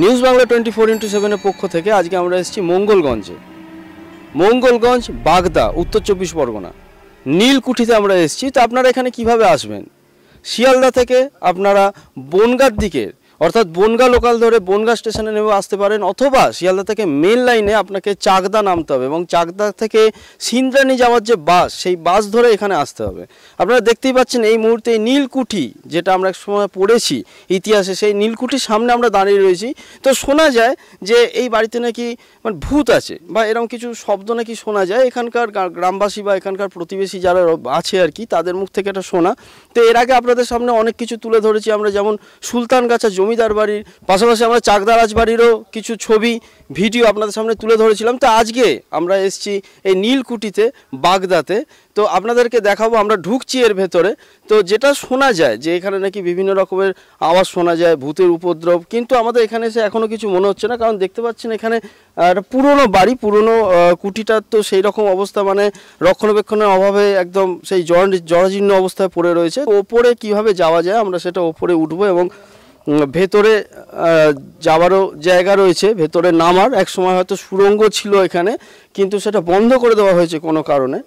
News Bangla twenty four into সেভেনের পক্ষ থেকে আজকে আমরা এসেছি মঙ্গলগঞ্জে মঙ্গলগঞ্জ বাগদা উত্তর চব্বিশ পরগনা নীলকুঠিতে আমরা এসেছি তো আপনারা এখানে কিভাবে আসবেন শিয়ালদা থেকে আপনারা বনগার দিকের অর্থাৎ বনগা লোকাল ধরে বনগা স্টেশনে নেমে আসতে পারেন অথবা শিয়ালদা থেকে মেন লাইনে আপনাকে চাকদা নামতে হবে এবং চাকদা থেকে সিন্দ্রানি যাওয়ার যে বাস সেই বাস ধরে এখানে আসতে হবে আপনারা দেখতেই পাচ্ছেন এই মুহূর্তে নীলকুঠি যেটা আমরা সময় পড়েছি ইতিহাসে সেই নীলকুঠির সামনে আমরা দাঁড়িয়ে রয়েছি তো শোনা যায় যে এই বাড়িতে নাকি মানে ভূত আছে বা এরকম কিছু শব্দ নাকি শোনা যায় এখানকার গ্রামবাসী বা এখানকার প্রতিবেশী যারা আছে আর কি তাদের মুখ থেকে এটা শোনা তো এর আগে আপনাদের সামনে অনেক কিছু তুলে ধরেছি আমরা যেমন সুলতানগাছা জমি জমিদার বাড়ির পাশাপাশি আমরা চাকদা রাজবাড়িরও কিছু ছবি ভিডিও আপনাদের সামনে তুলে ধরেছিলাম তো আজকে আমরা এসছি এই নীলকুটিতে বাগদাতে তো আপনাদেরকে দেখাবো আমরা ঢুকছি এর ভেতরে তো যেটা শোনা যায় যে এখানে নাকি বিভিন্ন রকমের আওয়াজ শোনা যায় ভূতের উপদ্রব কিন্তু আমাদের এখানে এসে এখনও কিছু মনে হচ্ছে না কারণ দেখতে পাচ্ছেন এখানে আর পুরনো বাড়ি পুরনো কুটিটার তো সেই রকম অবস্থা মানে রক্ষণাবেক্ষণের অভাবে একদম সেই জরাজীর্ণ অবস্থায় পড়ে রয়েছে ওপরে কিভাবে যাওয়া যায় আমরা সেটা ওপরে উঠবো এবং ভেতরে যাওয়ারও জায়গা রয়েছে ভেতরে নামার এক সময় হয়তো সুরঙ্গ ছিল এখানে কিন্তু সেটা বন্ধ করে দেওয়া হয়েছে কোনো কারণে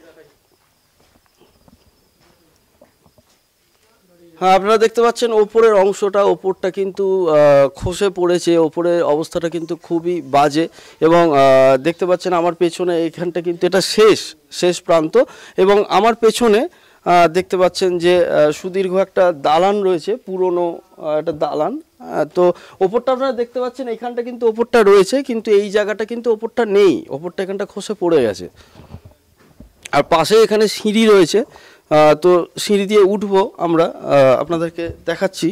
হ্যাঁ আপনারা দেখতে পাচ্ছেন ওপরের অংশটা ওপরটা কিন্তু খসে পড়েছে ওপরের অবস্থাটা কিন্তু খুবই বাজে এবং দেখতে পাচ্ছেন আমার পেছনে এখানটা কিন্তু এটা শেষ শেষ প্রান্ত এবং আমার পেছনে দেখতে পাচ্ছেন যে সুদীর্ঘ একটা দালান রয়েছে পুরনো একটা দালান তো ওপরটা আপনারা দেখতে পাচ্ছেন এখানটা কিন্তু ওপরটা রয়েছে কিন্তু এই জায়গাটা কিন্তু ওপরটা নেই ওপরটা এখানটা খসে পড়ে গেছে আর পাশে এখানে সিঁড়ি রয়েছে তো সিঁড়ি দিয়ে উঠবো আমরা আপনাদেরকে দেখাচ্ছি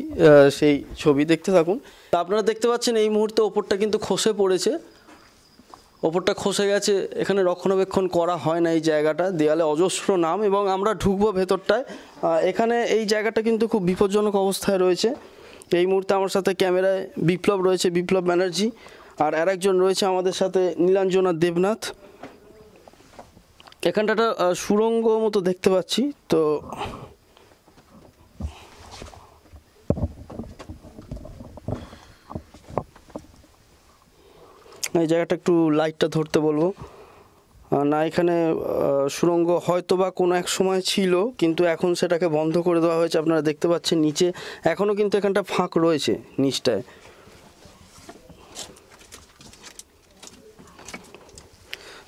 সেই ছবি দেখতে থাকুন আপনারা দেখতে পাচ্ছেন এই মুহূর্তে ওপরটা কিন্তু খসে পড়েছে ওপরটা খসে গেছে এখানে রক্ষণাবেক্ষণ করা হয় না এই জায়গাটা দেয়ালে অজস্র নাম এবং আমরা ঢুকবো ভেতরটায় এখানে এই জায়গাটা কিন্তু খুব বিপজ্জনক অবস্থায় রয়েছে এই মুহূর্তে আমার সাথে ক্যামেরায় বিপ্লব রয়েছে বিপ্লব ব্যানার্জি আর আরেকজন রয়েছে আমাদের সাথে নীলাঞ্জনা দেবনাথ এখানটা সুরঙ্গ মতো দেখতে পাচ্ছি তো এই জায়গাটা একটু লাইটটা ধরতে বলবো না এখানে সুরঙ্গ হয়তো বা কোনো এক সময় ছিল কিন্তু এখন সেটাকে বন্ধ করে দেওয়া হয়েছে আপনারা দেখতে পাচ্ছেন নিচে এখনও কিন্তু এখানটা ফাঁক রয়েছে নিচটায়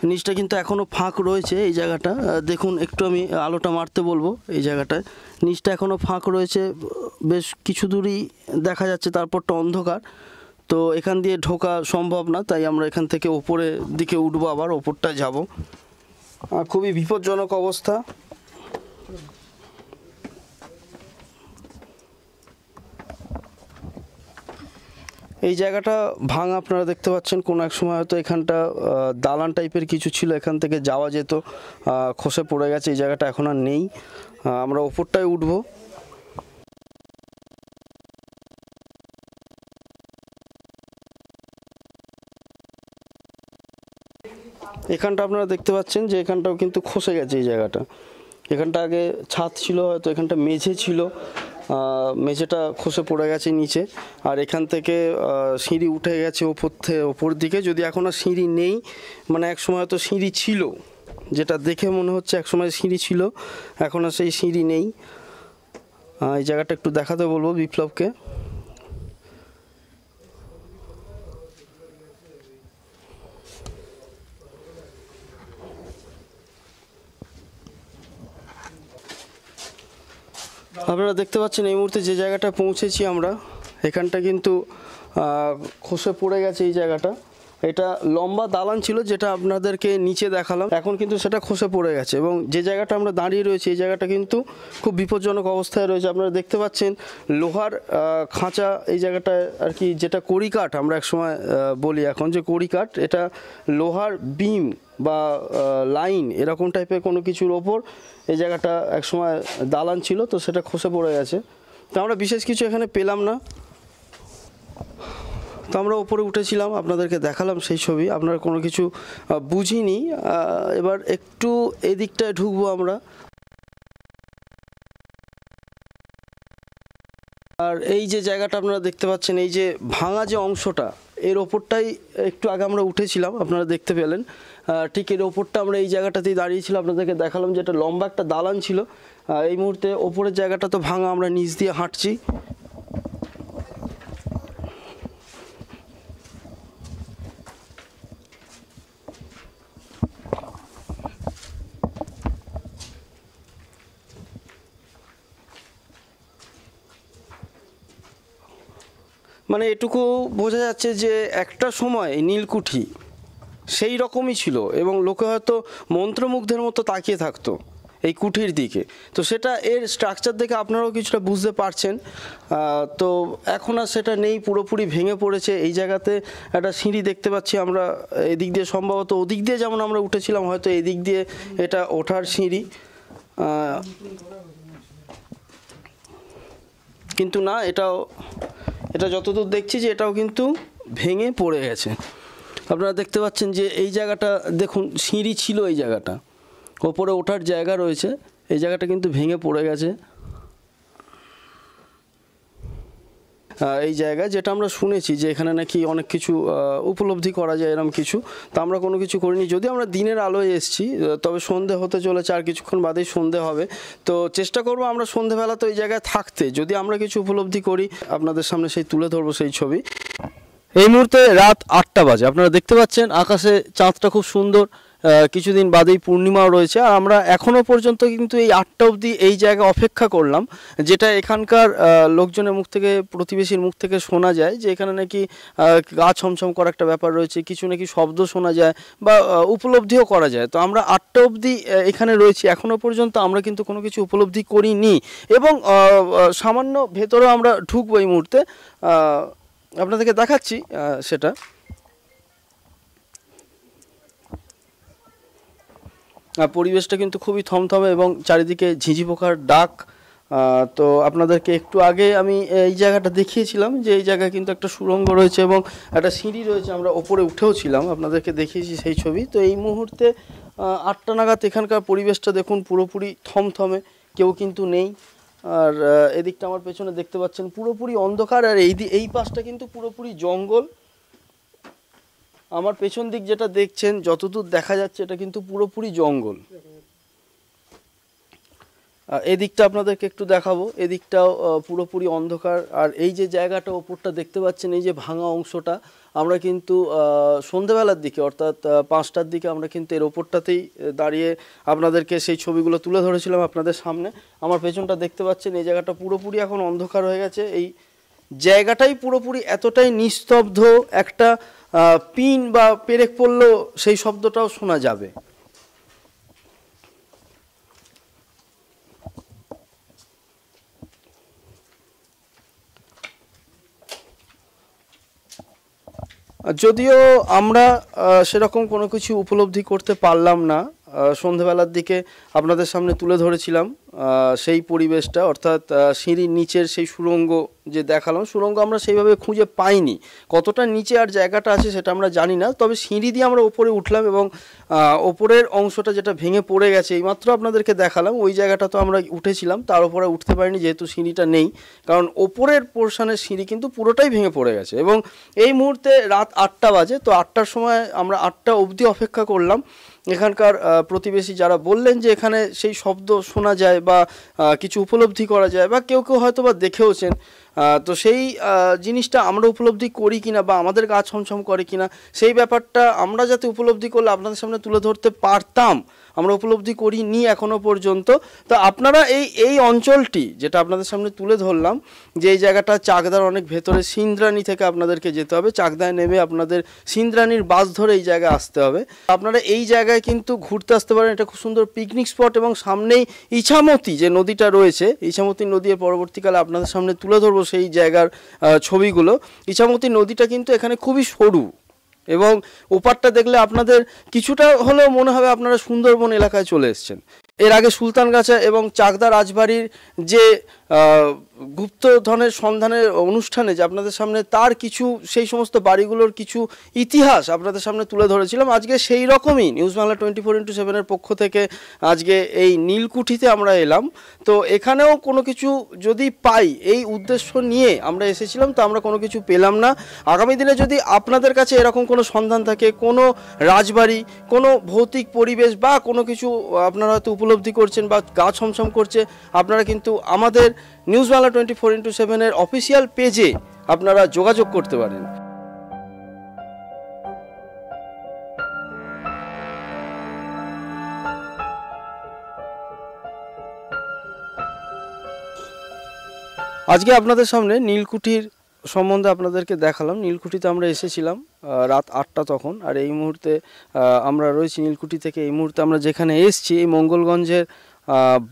নিচটা কিন্তু এখনও ফাঁক রয়েছে এই জায়গাটা দেখুন একটু আমি আলোটা মারতে বলবো এই জায়গাটায় নিচটা এখনও ফাঁক রয়েছে বেশ কিছু দূরই দেখা যাচ্ছে তারপরটা অন্ধকার তো এখান দিয়ে ঢোকা সম্ভব না তাই আমরা এখান থেকে ওপরের দিকে উঠবো আবার ওপরটায় যাব খুবই বিপজ্জনক অবস্থা এই জায়গাটা ভাঙা আপনারা দেখতে পাচ্ছেন কোনো এক সময় হয়তো এখানটা দালান টাইপের কিছু ছিল এখান থেকে যাওয়া যেত খসে পড়ে গেছে এই জায়গাটা এখন আর নেই আমরা ওপরটায় উঠবো এখানটা আপনারা দেখতে পাচ্ছেন যে এখানটাও কিন্তু খসে গেছে এই জায়গাটা এখানটা আগে ছাদ ছিল হয়তো এখানটা মেঝে ছিল মেঝেটা খসে পড়ে গেছে নিচে আর এখান থেকে সিঁড়ি উঠে গেছে ওপর থেকে ওপর দিকে যদি এখন আর সিঁড়ি নেই মানে এক সময় হয়তো সিঁড়ি ছিল যেটা দেখে মনে হচ্ছে এক সময় সিঁড়ি ছিল এখন আর সেই সিঁড়ি নেই এই জায়গাটা একটু দেখাতে বলবো বিপ্লবকে আপনারা দেখতে পাচ্ছেন এই মুহূর্তে যে জায়গাটা পৌঁছেছি আমরা এখানটা কিন্তু খসে পড়ে গেছে এই জায়গাটা এটা লম্বা দালান ছিল যেটা আপনাদেরকে নিচে দেখালাম এখন কিন্তু সেটা খসে পড়ে গেছে এবং যে জায়গাটা আমরা দাঁড়িয়ে রয়েছি এই জায়গাটা কিন্তু খুব বিপজ্জনক অবস্থায় রয়েছে আপনারা দেখতে পাচ্ছেন লোহার খাঁচা এই জায়গাটা আর কি যেটা কড়িকাঠ আমরা একসময় বলি এখন যে কড়িকাঠ এটা লোহার বিম বা লাইন এরকম টাইপের কোনো কিছুর ওপর এই জায়গাটা একসময় দালান ছিল তো সেটা খসে পড়ে গেছে তো আমরা বিশেষ কিছু এখানে পেলাম না তো আমরা উপরে উঠেছিলাম আপনাদেরকে দেখালাম সেই ছবি আপনারা কোনো কিছু বুঝিনি এবার একটু এদিকটায় ঢুকবো আমরা আর এই যে জায়গাটা আপনারা দেখতে পাচ্ছেন এই যে ভাঙা যে অংশটা এর ওপরটাই একটু আগে আমরা উঠেছিলাম আপনারা দেখতে পেলেন ঠিক এর ওপরটা আমরা এই জায়গাটাতেই দাঁড়িয়েছিলাম আপনাদেরকে দেখালাম যে এটা লম্বা একটা দালান ছিল এই মুহূর্তে ওপরের জায়গাটা তো ভাঙা আমরা নিচ দিয়ে হাঁটছি মানে এটুকু বোঝা যাচ্ছে যে একটা সময় নীলকুঠি সেই রকমই ছিল এবং লোকে হয়তো মন্ত্রমুগ্ধের মতো তাকিয়ে থাকতো এই কুঠির দিকে তো সেটা এর স্ট্রাকচার দেখে আপনারাও কিছুটা বুঝতে পারছেন তো এখন আর সেটা নেই পুরোপুরি ভেঙে পড়েছে এই জায়গাতে একটা সিঁড়ি দেখতে পাচ্ছি আমরা এদিক দিয়ে সম্ভবত ওদিক দিয়ে যেমন আমরা উঠেছিলাম হয়তো এদিক দিয়ে এটা ওঠার সিঁড়ি কিন্তু না এটাও এটা যতদূর দেখছি যে এটাও কিন্তু ভেঙে পড়ে গেছে আপনারা দেখতে পাচ্ছেন যে এই জায়গাটা দেখুন সিঁড়ি ছিল এই জায়গাটা ওপরে ওঠার জায়গা রয়েছে এই জায়গাটা কিন্তু ভেঙে পড়ে গেছে এই জায়গায় যেটা আমরা শুনেছি যে এখানে নাকি অনেক কিছু উপলব্ধি করা যায় এরম কিছু তা আমরা কোনো কিছু করিনি যদি আমরা দিনের আলোয় এসছি তবে সন্ধে হতে চলেছে আর কিছুক্ষণ বাদেই সন্ধে হবে তো চেষ্টা করব আমরা সন্ধেবেলা তো এই জায়গায় থাকতে যদি আমরা কিছু উপলব্ধি করি আপনাদের সামনে সেই তুলে ধরবো সেই ছবি এই মুহূর্তে রাত আটটা বাজে আপনারা দেখতে পাচ্ছেন আকাশে চাঁদটা খুব সুন্দর কিছুদিন বাদেই পূর্ণিমাও রয়েছে আর আমরা এখনও পর্যন্ত কিন্তু এই আটটা অবধি এই জায়গা অপেক্ষা করলাম যেটা এখানকার লোকজনের মুখ থেকে প্রতিবেশীর মুখ থেকে শোনা যায় যে এখানে নাকি গা ছমছম করা একটা ব্যাপার রয়েছে কিছু নাকি শব্দ শোনা যায় বা উপলব্ধিও করা যায় তো আমরা আটটা অবধি এখানে রয়েছি এখনও পর্যন্ত আমরা কিন্তু কোনো কিছু উপলব্ধি করিনি এবং সামান্য ভেতরেও আমরা ঢুকবো এই মুহূর্তে আপনাদেরকে দেখাচ্ছি সেটা পরিবেশটা কিন্তু খুবই থমথমে এবং চারিদিকে ঝিঁঝি পোকার ডাক তো আপনাদেরকে একটু আগে আমি এই জায়গাটা দেখিয়েছিলাম যে এই জায়গায় কিন্তু একটা সুরঙ্গ রয়েছে এবং একটা সিঁড়ি রয়েছে আমরা ওপরে উঠেও ছিলাম আপনাদেরকে দেখিয়েছি সেই ছবি তো এই মুহূর্তে আটটা নাগাদ এখানকার পরিবেশটা দেখুন পুরোপুরি থমথমে কেউ কিন্তু নেই আর এদিকটা আমার পেছনে দেখতে পাচ্ছেন পুরোপুরি অন্ধকার আর এই এই পাশটা কিন্তু পুরোপুরি জঙ্গল আমার পেছন দিক যেটা দেখছেন যতদূর দেখা যাচ্ছে এটা কিন্তু পুরোপুরি জঙ্গল এদিকটা আপনাদেরকে একটু দেখাবো এদিকটাও পুরোপুরি অন্ধকার আর এই যে জায়গাটা ওপরটা দেখতে পাচ্ছেন এই যে ভাঙা অংশটা আমরা কিন্তু সন্ধেবেলার দিকে অর্থাৎ পাঁচটার দিকে আমরা কিন্তু এর ওপরটাতেই দাঁড়িয়ে আপনাদেরকে সেই ছবিগুলো তুলে ধরেছিলাম আপনাদের সামনে আমার পেছনটা দেখতে পাচ্ছেন এই জায়গাটা পুরোপুরি এখন অন্ধকার হয়ে গেছে এই জায়গাটাই পুরোপুরি এতটাই নিস্তব্ধ একটা পিন বা পেরেক পড়লেও সেই শব্দটাও শোনা যাবে যদিও আমরা সেরকম কোনো কিছু উপলব্ধি করতে পারলাম না সন্ধেবেলার দিকে আপনাদের সামনে তুলে ধরেছিলাম সেই পরিবেশটা অর্থাৎ সিঁড়ির নিচের সেই সুরঙ্গ যে দেখালাম সুরঙ্গ আমরা সেইভাবে খুঁজে পাইনি কতটা নিচে আর জায়গাটা আছে সেটা আমরা জানি না তবে সিঁড়ি দিয়ে আমরা ওপরে উঠলাম এবং ওপরের অংশটা যেটা ভেঙে পড়ে গেছে এইমাত্র আপনাদেরকে দেখালাম ওই জায়গাটা তো আমরা উঠেছিলাম তার উপরে উঠতে পারিনি যেহেতু সিঁড়িটা নেই কারণ ওপরের পোর্শনের সিঁড়ি কিন্তু পুরোটাই ভেঙে পড়ে গেছে এবং এই মুহূর্তে রাত আটটা বাজে তো আটটার সময় আমরা আটটা অবধি অপেক্ষা করলাম এখানকার প্রতিবেশী যারা বললেন যে এখানে সেই শব্দ শোনা যায় বা কিছু উপলব্ধি করা যায় বা কেউ কেউ হয়তো বা দেখেওছেন তো সেই জিনিসটা আমরা উপলব্ধি করি কিনা বা আমাদের গা ছমছম করে কিনা সেই ব্যাপারটা আমরা যাতে উপলব্ধি করলে আপনাদের সামনে তুলে ধরতে পারতাম আমরা উপলব্ধি করিনি এখনও পর্যন্ত তো আপনারা এই এই অঞ্চলটি যেটা আপনাদের সামনে তুলে ধরলাম যে এই জায়গাটা চাকদার অনেক ভেতরে সিন্দ্রানি থেকে আপনাদেরকে যেতে হবে চাকদায় নেমে আপনাদের সিন্দ্রানির বাস ধরে এই জায়গায় আসতে হবে আপনারা এই জায়গায় কিন্তু ঘুরতে আসতে পারেন এটা খুব সুন্দর পিকনিক স্পট এবং সামনেই ইছামতি যে নদীটা রয়েছে ইছামতি নদীর পরবর্তীকালে আপনাদের সামনে তুলে ধরবো সেই জায়গার ছবিগুলো ইছামতি নদীটা কিন্তু এখানে খুবই সরু এবং ওপারটা দেখলে আপনাদের কিছুটা হলেও মনে হবে আপনারা সুন্দরবন এলাকায় চলে এসছেন এর আগে সুলতানগাছা এবং চাকদা রাজবাড়ির যে গুপ্তধনের সন্ধানের অনুষ্ঠানে যে আপনাদের সামনে তার কিছু সেই সমস্ত বাড়িগুলোর কিছু ইতিহাস আপনাদের সামনে তুলে ধরেছিলাম আজকে সেই রকমই News Bangla twenty four into সেভেনের পক্ষ থেকে আজকে এই নীলকুঠিতে আমরা এলাম তো এখানেও কোনো কিছু যদি পাই এই উদ্দেশ্য নিয়ে আমরা এসেছিলাম তো আমরা কোনো কিছু পেলাম না আগামী দিনে যদি আপনাদের কাছে এরকম কোনো সন্ধান থাকে কোনো রাজবাড়ি কোনো ভৌতিক পরিবেশ বা কোনো কিছু আপনারা হয়তো উপলব্ধি করছেন বা গা ছমছম করছে আপনারা কিন্তু আমাদের News Bangla twenty four into সেভেনের অফিসিয়াল পেজে আপনারা যোগাযোগ করতে পারেন আজকে আপনাদের সামনে নীলকুঠির সম্বন্ধে আপনাদেরকে দেখালাম নীলকুঠিতে আমরা এসেছিলাম রাত আটটা তখন আর এই মুহূর্তে আমরা রয়েছি নীলকুঠি থেকে এই মুহূর্তে আমরা যেখানে এসছি এই মঙ্গলগঞ্জের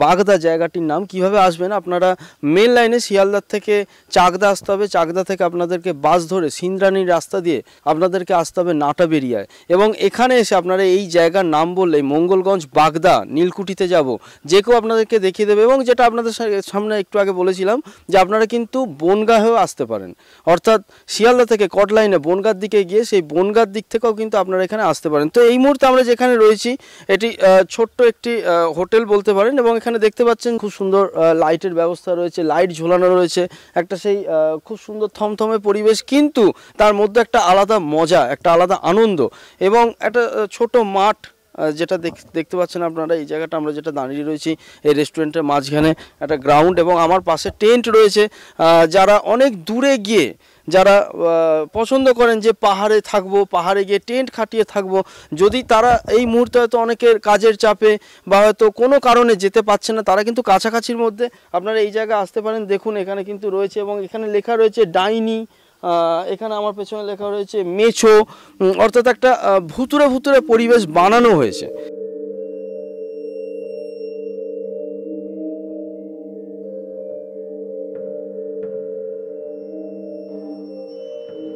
বাগদা জায়গাটির নাম কিভাবে আসবেন আপনারা মেন লাইনে শিয়ালদার থেকে চাকদা আসতে হবে চাকদা থেকে আপনাদেরকে বাস ধরে সিন্দ্রানির রাস্তা দিয়ে আপনাদেরকে আসতে হবে নাটা বেরিয়ায় এবং এখানে এসে আপনারা এই জায়গার নাম বললে মঙ্গলগঞ্জ বাগদা নীলকুঠিতে যাব যে কেউ আপনাদেরকে দেখিয়ে দেবে এবং যেটা আপনাদের সামনে একটু আগে বলেছিলাম যে আপনারা কিন্তু বনগা হয়েও আসতে পারেন অর্থাৎ শিয়ালদা থেকে কট লাইনে বনগার দিকে গিয়ে সেই বনগার দিক থেকেও কিন্তু আপনারা এখানে আসতে পারেন তো এই মুহূর্তে আমরা যেখানে রয়েছি এটি ছোট্ট একটি হোটেল বলতে পারেন এবং এখানে দেখতে পাচ্ছেন খুব সুন্দর লাইটের ব্যবস্থা রয়েছে লাইট ঝোলানো রয়েছে একটা সেই খুব সুন্দর থমথমে পরিবেশ কিন্তু তার মধ্যে একটা আলাদা মজা একটা আলাদা আনন্দ এবং একটা ছোট মাঠ যেটা দেখতে পাচ্ছেন আপনারা এই জায়গাটা আমরা যেটা দাঁড়িয়ে রয়েছি এই রেস্টুরেন্টের মাঝখানে একটা গ্রাউন্ড এবং আমার পাশে টেন্ট রয়েছে যারা অনেক দূরে গিয়ে যারা পছন্দ করেন যে পাহাড়ে থাকবো পাহাড়ে গিয়ে টেন্ট খাটিয়ে থাকবো যদি তারা এই মুহূর্তে হয়তো অনেকের কাজের চাপে বা হয়তো কোনো কারণে যেতে পারছে না তারা কিন্তু কাছাকাছির মধ্যে আপনারা এই জায়গায় আসতে পারেন দেখুন এখানে কিন্তু রয়েছে এবং এখানে লেখা রয়েছে ডাইনি এখানে আমার পেছনে লেখা রয়েছে মেছো অর্থাৎ একটা ভুতুরে ভুতুরে পরিবেশ বানানো হয়েছে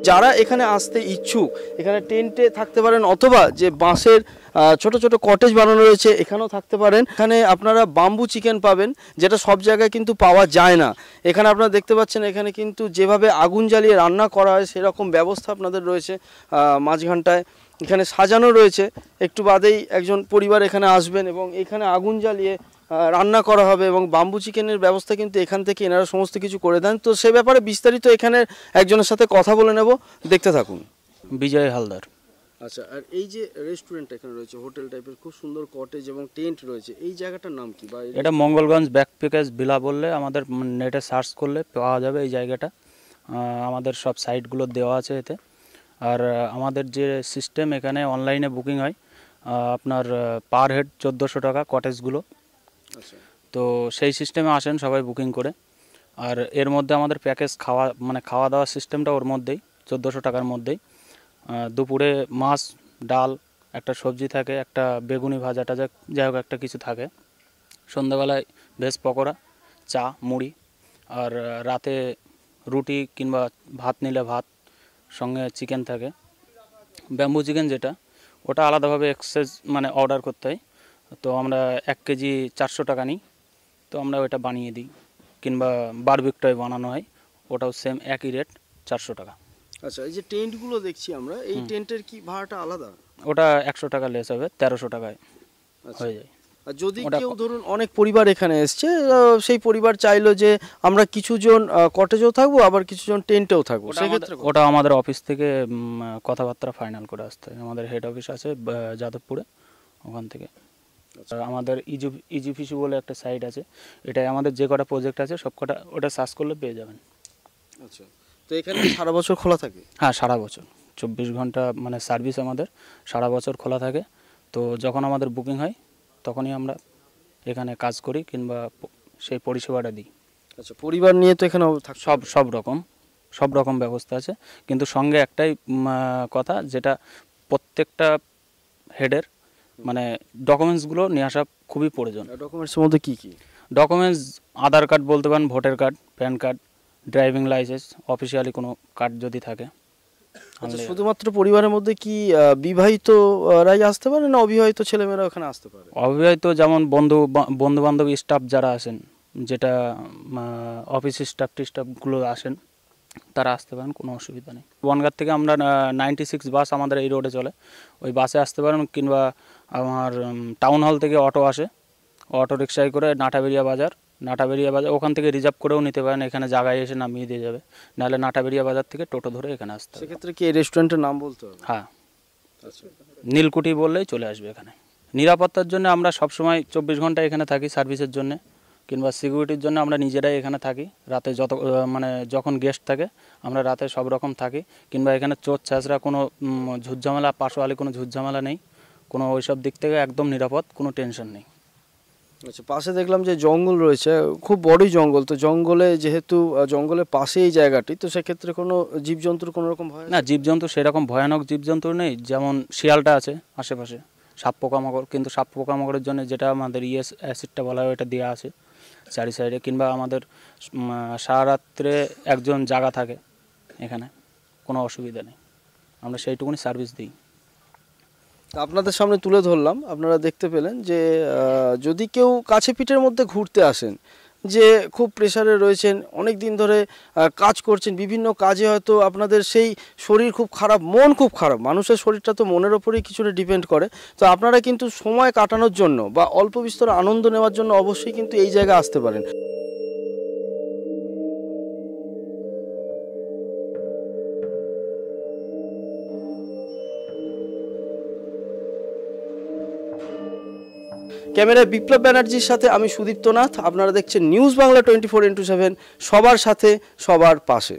যারা এখানে আসতে ইচ্ছুক এখানে টেন্টে থাকতে পারেন অথবা যে বাঁশের ছোট ছোট কটেজ বানানো রয়েছে এখানেও থাকতে পারেন এখানে আপনারা বাম্বু চিকেন পাবেন যেটা সব জায়গায় কিন্তু পাওয়া যায় না এখানে আপনারা দেখতে পাচ্ছেন এখানে কিন্তু যেভাবে আগুন জ্বালিয়ে রান্না করা হয় সেরকম ব্যবস্থা আপনাদের রয়েছে মাঝখানটায় এখানে সাজানো রয়েছে একটু বাদেই একজন পরিবার এখানে আসবেন এবং এখানে আগুন জ্বালিয়ে রান্না করা হবে এবং বাম্বু চিকেনের ব্যবস্থা কিন্তু এখান থেকে এনারা সমস্ত কিছু করে দেন তো সে ব্যাপারে বিস্তারিত এখানে একজনের সাথে কথা বলে নেব দেখতে থাকুন বিজয় হালদার আচ্ছা আর এই যে রেস্টুরেন্ট এখানে রয়েছে হোটেল টাইপের খুব সুন্দর কটেজ এবং টেন্ট রয়েছে এই জায়গাটার নাম কি বা এটা মঙ্গলগঞ্জ ব্যাক প্যাকেজ ভিলা বললে আমাদের নেটে সার্চ করলে পাওয়া যাবে এই জায়গাটা আমাদের সব সাইটগুলো দেওয়া আছে এতে আর আমাদের যে সিস্টেম এখানে অনলাইনে বুকিং হয় আপনার পার হেড চোদ্দোশো টাকা কটেজগুলো আচ্ছা। তো সেই সিস্টেমে আসেন সবাই বুকিং করে আর এর মধ্যে আমাদের প্যাকেজ খাওয়া মানে খাওয়া দাওয়ার সিস্টেমটা ওর মধ্যেই চোদ্দোশো টাকার মধ্যেই দুপুরে মাছ ডাল একটা সবজি থাকে একটা বেগুনি ভাজা টাজা যাই হোক একটা কিছু থাকে সন্ধ্যাবেলায় ভেজ পকোড়া চা মুড়ি আর রাতে রুটি কিংবা ভাত নিলে ভাত সঙ্গে চিকেন থাকে ব্যাম্বু চিকেন যেটা ওটা আলাদাভাবে এক্সেস মানে অর্ডার করতে হয় তো আমরা এক কেজি চারশো টাকা নিই তো আমরা ওটা বানিয়ে দিই কিংবা টাই বানানো হয় ওটাও সেম একই রেট চারশো টাকা আচ্ছা এই যে টেন্টগুলো দেখছি আমরা এই টেন্টের কি ভাড়াটা আলাদা ওটা একশো টাকা লেস হবে তেরোশো টাকায় আচ্ছা। হয়ে যায় আর যদি কেউ ধরুন অনেক পরিবার এখানে এসছে সেই পরিবার চাইলো যে আমরা কিছুজন কটেজেও থাকবো আবার কিছুজন টেন্টেও থাকবো সেক্ষেত্রে ওটা আমাদের অফিস থেকে কথাবার্তা ফাইনাল করে আসতে হয় আমাদের হেড অফিস আছে যাদবপুরে ওখান থেকে আমাদের ইজু ইজি ফিশু বলে একটা সাইট আছে এটাই আমাদের যে কটা প্রজেক্ট আছে সব কটা ওটা সার্চ করলে পেয়ে যাবেন আচ্ছা তো এখানে সারা বছর খোলা থাকে হ্যাঁ সারা বছর চব্বিশ ঘন্টা মানে সার্ভিস আমাদের সারা বছর খোলা থাকে তো যখন আমাদের বুকিং হয় তখনই আমরা এখানে কাজ করি কিংবা সেই পরিষেবাটা দিই আচ্ছা পরিবার নিয়ে তো এখানে সব সব রকম সব রকম ব্যবস্থা আছে কিন্তু সঙ্গে একটাই কথা যেটা প্রত্যেকটা হেডের মানে ডকুমেন্টসগুলো নিয়ে আসা খুবই প্রয়োজন ডকুমেন্টস মধ্যে কী কী ডকুমেন্টস আধার কার্ড বলতে পারেন voter card PAN card driving licence officially কোনো কার্ড যদি থাকে আচ্ছা, শুধুমাত্র পরিবারের মধ্যে কি রাই আসতে পারে না অবিবাহিত ছেলেমেয়েরা ওখানে আসতে পারে অবিবাহিত যেমন বন্ধু বন্ধু বান্ধব স্টাফ যারা আসেন যেটা অফিস স্টাফ টিস্টাফগুলো আসেন তারা আসতে পারেন কোনো অসুবিধা নেই বনগাঁর থেকে আমরা নাইনটি সিক্স বাস আমাদের এই রোডে চলে ওই বাসে আসতে পারেন কিংবা আমার টাউন হল থেকে অটো আসে অটো রিক্সায় করে নাটাবেরিয়া বাজার নাটাবেরিয়া বাজার ওখান থেকে রিজার্ভ করেও নিতে পারেন এখানে জায়গায় এসে নামিয়ে দিয়ে যাবে নাহলে নাটাবেরিয়া বাজার থেকে টোটো ধরে এখানে আসতে সেক্ষেত্রে কি রেস্টুরেন্টের নাম বলতে হবে হ্যাঁ আচ্ছা। নীলকুঠি বললেই চলে আসবে এখানে নিরাপত্তার জন্য আমরা সবসময় চব্বিশ ঘন্টা এখানে থাকি সার্ভিসের জন্য কিংবা সিকিউরিটির জন্য আমরা নিজেরাই এখানে থাকি রাতে যত মানে যখন গেস্ট থাকে আমরা রাতে সব রকম থাকি কিংবা এখানে চোর চাষরা কোনো ঝুটঝামেলা পাশোয়ালি কোনো ঝামেলা নেই কোনো ওইসব দিক থেকে একদম নিরাপদ কোনো টেনশন নেই আচ্ছা পাশে দেখলাম যে জঙ্গল রয়েছে খুব বড়ই জঙ্গল তো জঙ্গলে যেহেতু জঙ্গলের পাশে এই জায়গাটি তো সেক্ষেত্রে কোনো জীবজন্তুর কোনো রকম ভয় না জীবজন্তু সেরকম ভয়ানক জীবজন্তু নেই যেমন শিয়ালটা আছে আশেপাশে সাপ পোকামাকড় কিন্তু সাপ পোকামাকড়ের জন্য যেটা আমাদের ইয়ে অ্যাসিডটা বলা হয় ওটা দেওয়া আছে চারি সাইডে কিংবা আমাদের সারারাত্রে একজন জায়গা থাকে এখানে কোনো অসুবিধা নেই আমরা সেইটুকুনি সার্ভিস দিই আপনাদের সামনে তুলে ধরলাম আপনারা দেখতে পেলেন যে যদি কেউ কাছে পিঠের মধ্যে ঘুরতে আসেন যে খুব প্রেশারে রয়েছেন অনেক দিন ধরে কাজ করছেন বিভিন্ন কাজে হয়তো আপনাদের সেই শরীর খুব খারাপ মন খুব খারাপ মানুষের শরীরটা তো মনের ওপরেই কিছুটা ডিপেন্ড করে তো আপনারা কিন্তু সময় কাটানোর জন্য বা অল্প বিস্তর আনন্দ নেওয়ার জন্য অবশ্যই কিন্তু এই জায়গায় আসতে পারেন ক্যামেরায় বিপ্লব ব্যানার্জির সাথে আমি সুদীপ্ত নাথ আপনারা দেখছেন News Bangla twenty four into seven সবার সাথে সবার পাশে